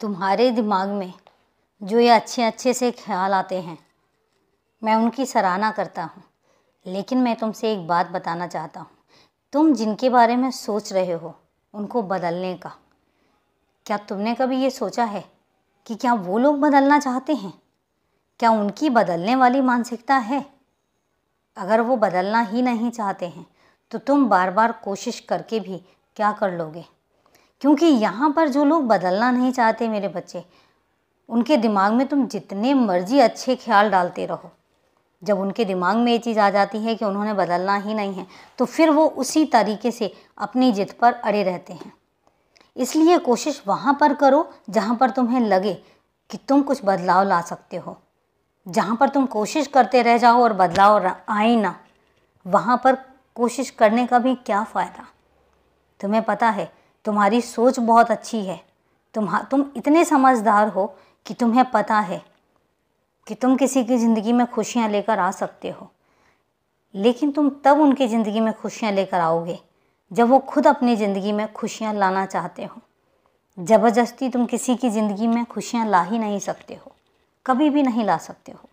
तुम्हारे दिमाग में जो ये अच्छे अच्छे से ख्याल आते हैं मैं उनकी सराहना करता हूँ लेकिन मैं तुमसे एक बात बताना चाहता हूँ तुम जिनके बारे में सोच रहे हो उनको बदलने का क्या तुमने कभी ये सोचा है कि क्या वो लोग बदलना चाहते हैं क्या उनकी बदलने वाली मानसिकता है अगर वो बदलना ही नहीं चाहते हैं तो तुम बार बार कोशिश करके भी क्या कर लोगे क्योंकि यहाँ पर जो लोग बदलना नहीं चाहते मेरे बच्चे उनके दिमाग में तुम जितने मर्जी अच्छे ख्याल डालते रहो जब उनके दिमाग में ये चीज़ आ जाती है कि उन्होंने बदलना ही नहीं है तो फिर वो उसी तरीके से अपनी जिद पर अड़े रहते हैं इसलिए कोशिश वहाँ पर करो जहाँ पर तुम्हें लगे कि तुम कुछ बदलाव ला सकते हो जहाँ पर तुम कोशिश करते रह जाओ और बदलाव आए ना वहाँ पर कोशिश करने का भी क्या फ़ायदा तुम्हें पता है तुम्हारी सोच बहुत अच्छी है तुम तुम इतने समझदार हो कि तुम्हें पता है कि तुम किसी की ज़िंदगी में खुशियाँ लेकर आ सकते हो लेकिन तुम तब उनकी ज़िंदगी में खुशियाँ लेकर आओगे जब वो खुद अपनी ज़िंदगी में खुशियाँ लाना चाहते हो ज़बरदस्ती तुम किसी की ज़िंदगी में खुशियाँ ला ही नहीं सकते हो कभी भी नहीं ला सकते हो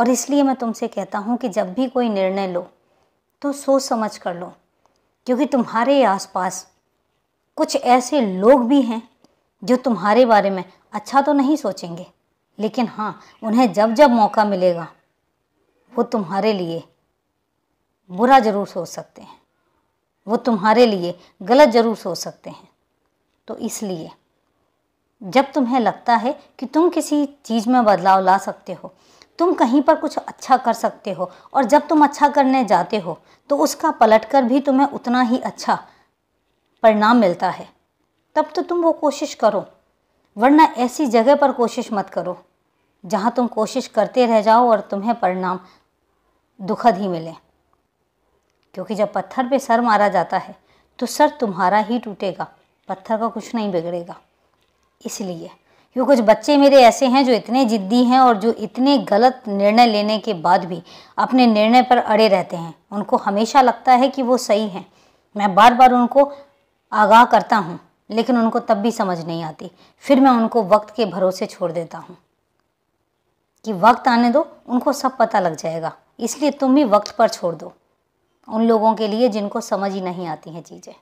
और इसलिए मैं तुमसे कहता हूँ कि जब भी कोई निर्णय लो तो सोच समझ कर लो क्योंकि तुम्हारे आसपास कुछ ऐसे लोग भी हैं जो तुम्हारे बारे में अच्छा तो नहीं सोचेंगे लेकिन हाँ उन्हें जब जब मौका मिलेगा वो तुम्हारे लिए बुरा ज़रूर सोच सकते हैं वो तुम्हारे लिए गलत ज़रूर सोच सकते हैं तो इसलिए जब तुम्हें लगता है कि तुम किसी चीज़ में बदलाव ला सकते हो तुम कहीं पर कुछ अच्छा कर सकते हो और जब तुम अच्छा करने जाते हो तो उसका पलटकर भी तुम्हें उतना ही अच्छा परिणाम मिलता है तब तो तुम वो कोशिश करो वरना ऐसी जगह पर कोशिश मत करो जहाँ तुम कोशिश करते रह जाओ और तुम्हें परिणाम दुखद ही मिले क्योंकि जब पत्थर पे सर मारा जाता है तो सर तुम्हारा ही टूटेगा पत्थर का कुछ नहीं बिगड़ेगा इसलिए क्यों कुछ बच्चे मेरे ऐसे हैं जो इतने ज़िद्दी हैं और जो इतने गलत निर्णय लेने के बाद भी अपने निर्णय पर अड़े रहते हैं उनको हमेशा लगता है कि वो सही हैं मैं बार बार उनको आगाह करता हूँ लेकिन उनको तब भी समझ नहीं आती फिर मैं उनको वक्त के भरोसे छोड़ देता हूँ कि वक्त आने दो उनको सब पता लग जाएगा इसलिए तुम भी वक्त पर छोड़ दो उन लोगों के लिए जिनको समझ ही नहीं आती हैं चीज़ें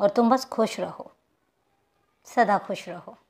और तुम बस खुश रहो सदा खुश रहो